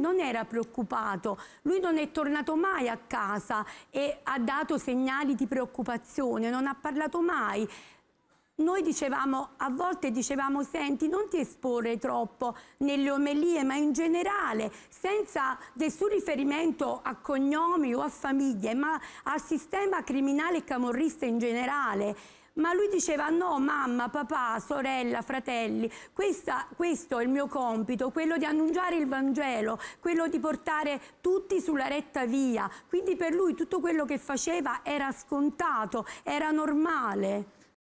non era preoccupato, lui non è tornato mai a casa e ha dato segnali di preoccupazione, non ha parlato mai noi dicevamo, a volte dicevamo, senti, non ti esporre troppo nelle omelie, ma in generale, senza nessun riferimento a cognomi o a famiglie, ma al sistema criminale e camorrista in generale ma lui diceva no mamma, papà, sorella, fratelli, questa, questo è il mio compito, quello di annunciare il Vangelo, quello di portare tutti sulla retta via, quindi per lui tutto quello che faceva era scontato, era normale.